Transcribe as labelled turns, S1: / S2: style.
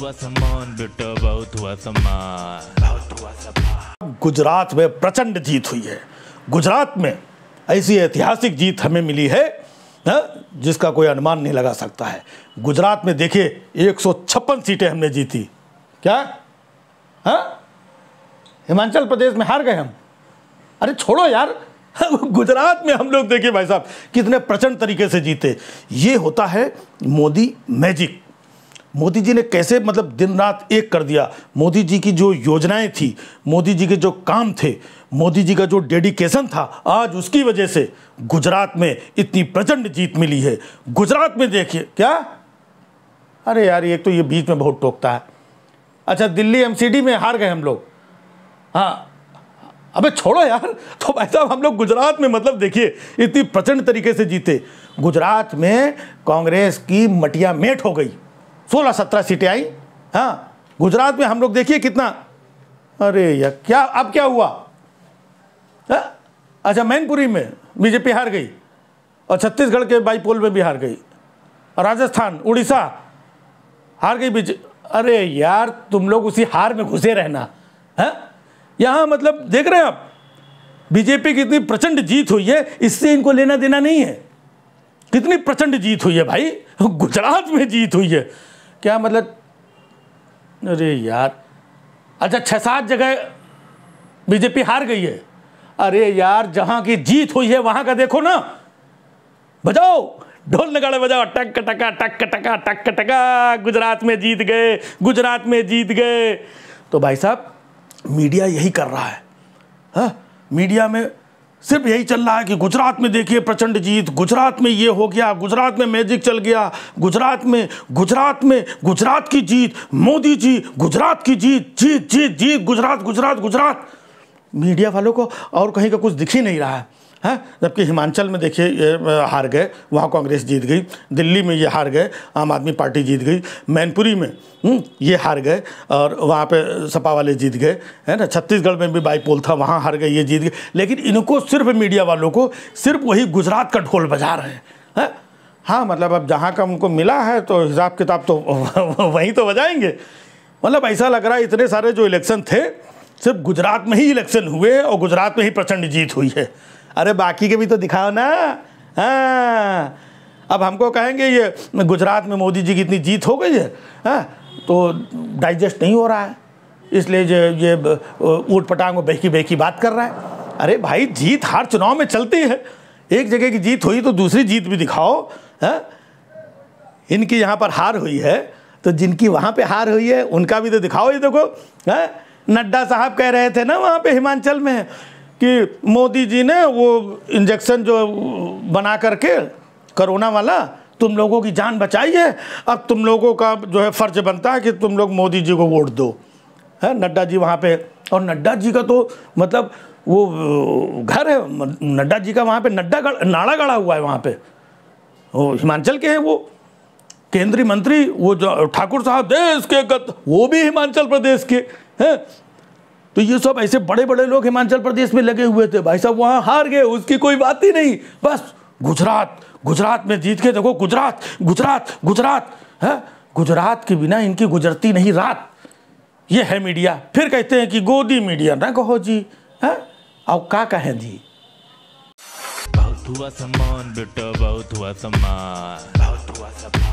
S1: हुआ सम्मान बेटा बहुत हुआ सम्मान बहुत हुआ सम्मान गुजरात में प्रचंड जीत हुई है गुजरात में ऐसी ऐतिहासिक जीत हमें मिली है ना? हाँ, जिसका कोई अनुमान नहीं लगा सकता है गुजरात में देखिए एक सीटें हमने जीती क्या हाँ? हिमाचल प्रदेश में हार गए हम अरे छोड़ो यार गुजरात में हम लोग देखिए भाई साहब कितने प्रचंड तरीके से जीते ये होता है मोदी मैजिक मोदी जी ने कैसे मतलब दिन रात एक कर दिया मोदी जी की जो योजनाएं थी मोदी जी के जो काम थे मोदी जी का जो डेडिकेशन था आज उसकी वजह से गुजरात में इतनी प्रचंड जीत मिली है गुजरात में देखिए क्या अरे यार एक तो ये बीच में बहुत टोकता है अच्छा दिल्ली एमसीडी में हार गए हम लोग हाँ अबे छोड़ो यार तो भाई साहब हम लोग गुजरात में मतलब देखिए इतनी प्रचंड तरीके से जीते गुजरात में कांग्रेस की मटिया मेट हो गई सोलह सत्रह सीटें आई हाँ गुजरात में हम लोग देखिए कितना अरे यार क्या अब क्या हुआ हा? अच्छा मैनपुरी में बीजेपी हार गई और छत्तीसगढ़ के बाईपोल में भी हार गई राजस्थान उड़ीसा हार गई बीजे अरे यार तुम लोग उसी हार में घुसे रहना है हाँ, यहाँ मतलब देख रहे हैं आप बीजेपी की इतनी प्रचंड जीत हुई है इससे इनको लेना देना नहीं है कितनी प्रचंड जीत हुई है भाई गुजरात में जीत हुई है क्या मतलब अरे यार अच्छा छः सात जगह बीजेपी हार गई है अरे यार जहाँ की जीत हुई है वहाँ का देखो ना बजाओ ढोल नगाड़े बजाओ टक टका टक टका टक टका गुजरात में जीत गए गुजरात में जीत गए तो भाई साहब मीडिया यही कर रहा है हा? मीडिया में सिर्फ यही चल रहा है कि गुजरात में देखिए प्रचंड जीत गुजरात में ये हो गया गुजरात में मैजिक चल गया गुजरात में गुजरात में गुजरात की जीत मोदी जी गुजरात की जीत जीत जीत जीत गुजरात गुजरात गुजरात मीडिया वालों को और कहीं का कुछ दिख ही नहीं रहा है है हाँ, जबकि हिमाचल में देखिए ये हार गए वहाँ कांग्रेस जीत गई दिल्ली में ये हार गए आम आदमी पार्टी जीत गई मैनपुरी में हम्म, ये हार गए और वहाँ पे सपा वाले जीत गए है ना छत्तीसगढ़ में भी बाईपोल था वहाँ हार गए ये जीत गए लेकिन इनको सिर्फ मीडिया वालों को सिर्फ वही गुजरात का ढोल बजा रहे हैं हाँ, हाँ मतलब अब जहाँ का उनको मिला है तो हिसाब किताब तो वहीं तो बजाएंगे मतलब ऐसा लग रहा है इतने सारे जो इलेक्शन थे सिर्फ गुजरात में ही इलेक्शन हुए और गुजरात में ही प्रचंड जीत हुई है अरे बाकी के भी तो दिखाओ ना हाँ अब हमको कहेंगे ये गुजरात में मोदी जी की इतनी जीत हो गई है हाँ तो डाइजेस्ट नहीं हो रहा है इसलिए जो ये ऊट पटांग में बहकी बहकी बात कर रहा है अरे भाई जीत हार चुनाव में चलती है एक जगह की जीत हुई तो दूसरी जीत भी दिखाओ है हाँ। इनकी यहाँ पर हार हुई है तो जिनकी वहाँ पे हार हुई है उनका भी तो दिखाओ ये देखो है हाँ। नड्डा साहब कह रहे थे ना वहाँ पे हिमाचल में कि मोदी जी ने वो इंजेक्शन जो बना करके करोना वाला तुम लोगों की जान बचाई है अब तुम लोगों का जो है फ़र्ज बनता है कि तुम लोग मोदी जी को वोट दो है नड्डा जी वहाँ पे और नड्डा जी का तो मतलब वो घर है नड्डा जी का वहाँ पे नड्डा गड़, नाड़ा गड़ा हुआ है वहाँ पे वो हिमाचल के हैं वो केंद्रीय मंत्री वो जो ठाकुर साहब देश के गत वो भी हिमाचल प्रदेश के हैं तो ये सब ऐसे बड़े बड़े लोग हिमाचल प्रदेश में लगे हुए थे भाई साहब वहाँ हार गए उसकी कोई बात ही नहीं बस गुजरात गुजरात में जीत के देखो गुजरात गुजरात गुजरात है हाँ? गुजरात के बिना इनकी गुजरती नहीं रात ये है मीडिया फिर कहते हैं कि गोदी मीडिया ना कहो जी है हाँ? और का कहें जी बहुत हुआ सम्मान बेटा बहुत हुआ सम्मान बहुत हुआ सम्मान